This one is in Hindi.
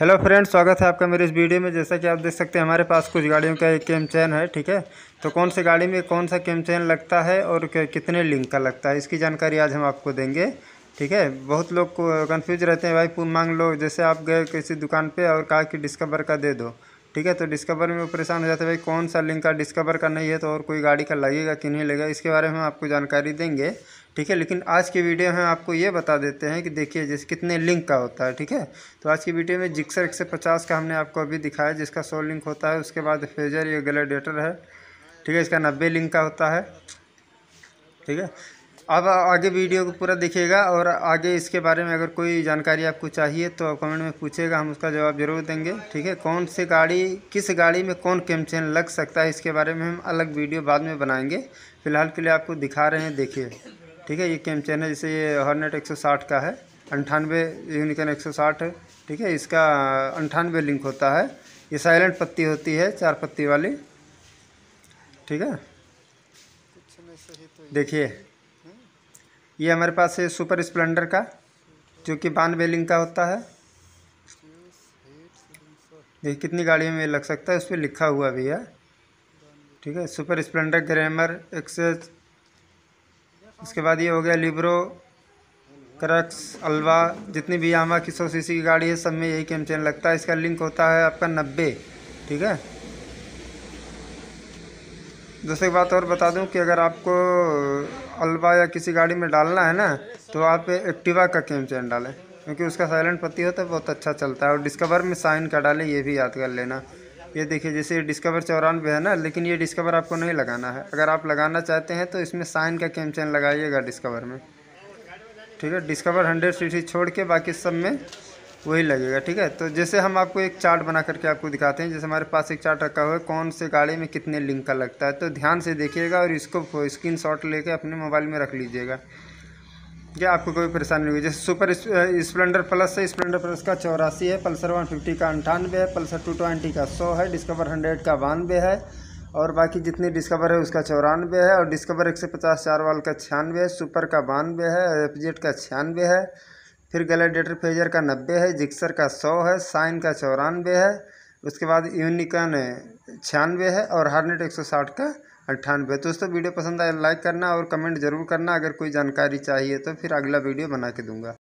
हेलो फ्रेंड स्वागत है आपका मेरे इस वीडियो में जैसा कि आप देख सकते हैं हमारे पास कुछ गाड़ियों का एक केम चैन है ठीक है तो कौन सी गाड़ी में कौन सा केम चैन लगता है और कितने लिंक का लगता है इसकी जानकारी आज हम आपको देंगे ठीक है बहुत लोग कन्फ्यूज रहते हैं भाई मांग लो जैसे आप गए किसी दुकान पर और कहा कि डिस्कवर का दे दो ठीक है तो डिस्कवर में परेशान हो जाते भाई कौन सा लिंक का डिस्कवर का नहीं है तो और कोई गाड़ी का लगेगा कि नहीं लगेगा इसके बारे में हम आपको जानकारी देंगे ठीक है लेकिन आज की वीडियो में आपको ये बता देते हैं कि देखिए जैसे कितने लिंक का होता है ठीक है तो आज की वीडियो में जिक्सर एक का हमने आपको अभी दिखाया जिसका सौ लिंक होता है उसके बाद फेजर या ग्लेडेटर है ठीक है इसका नब्बे लिंक का होता है ठीक है आप आगे वीडियो को पूरा देखिएगा और आगे इसके बारे में अगर कोई जानकारी आपको चाहिए तो आप कमेंट में पूछेगा हम उसका जवाब ज़रूर देंगे ठीक है कौन सी गाड़ी किस गाड़ी में कौन केम चेन लग सकता है इसके बारे में हम अलग वीडियो बाद में बनाएंगे फिलहाल के लिए आपको दिखा रहे हैं देखिए ठीक है ये केम चेन है जैसे ये हॉर्नेट एक का है अंठानवे यूनिकन एक ठीक है इसका अंठानवे लिंक होता है ये साइलेंट पत्ती होती है चार पत्ती वाली ठीक है देखिए ये हमारे पास है सुपर स्प्लेंडर का जो कि बान वेलिंग का होता है देखिए कितनी गाड़ियों में लग सकता है उस पर लिखा हुआ भी है ठीक है सुपर स्प्लेंडर ग्रैमर एक्सेस उसके बाद ये हो गया लिब्रो क्रक्स अलवा जितनी भी यामा की सौ सी की गाड़ी है सब में यही कैम चेन लगता है इसका लिंक होता है आपका नब्बे ठीक है दूसरी बात और बता दूं कि अगर आपको अलवा या किसी गाड़ी में डालना है ना तो आप एक्टिवा का केम चैन डालें क्योंकि उसका साइलेंट पत्ती होता है बहुत अच्छा चलता है और डिस्कवर में साइन का डालें ये भी याद कर लेना ये देखिए जैसे डिस्कवर चौरानवे है ना लेकिन ये डिस्कवर आपको नहीं लगाना है अगर आप लगाना चाहते हैं तो इसमें साइन का केम चैन लगाइएगा डिस्कवर में ठीक है डिस्कवर हंड्रेड सी छोड़ के बाकी सब में वही लगेगा ठीक है तो जैसे हम आपको एक चार्ट बना करके आपको दिखाते हैं जैसे हमारे पास एक चार्ट रखा हुआ है कौन से गाड़ी में कितने लिंक का लगता है तो ध्यान से देखिएगा और इसको स्क्रीन शॉट लेके अपने मोबाइल में रख लीजिएगा है आपको कोई परेशानी नहीं होगी जैसे सुपर स्प्लेंडर प्लस है स्प्लेंडर प्लस का चौरासी है पल्सर वन फिफ्टी का अंठानवे है पल्सर टू ट्वेंटी का सौ है डिस्कवर हंड्रेड का बानवे है और बाकी जितने डिस्कवर है उसका चौरानवे है और डिस्कवर एक सौ पचास चार वाल का छियानवे है सुपर का बानवे है एफ जेड का छियानवे है फिर गलेडेटर फेजर का नब्बे है जिक्सर का सौ है साइन का चौरानवे है उसके बाद यूनिकन छियानवे है और हारनेट एक सौ साठ का अट्ठानवे तो दोस्तों वीडियो पसंद आए तो लाइक करना और कमेंट जरूर करना अगर कोई जानकारी चाहिए तो फिर अगला वीडियो बना के दूंगा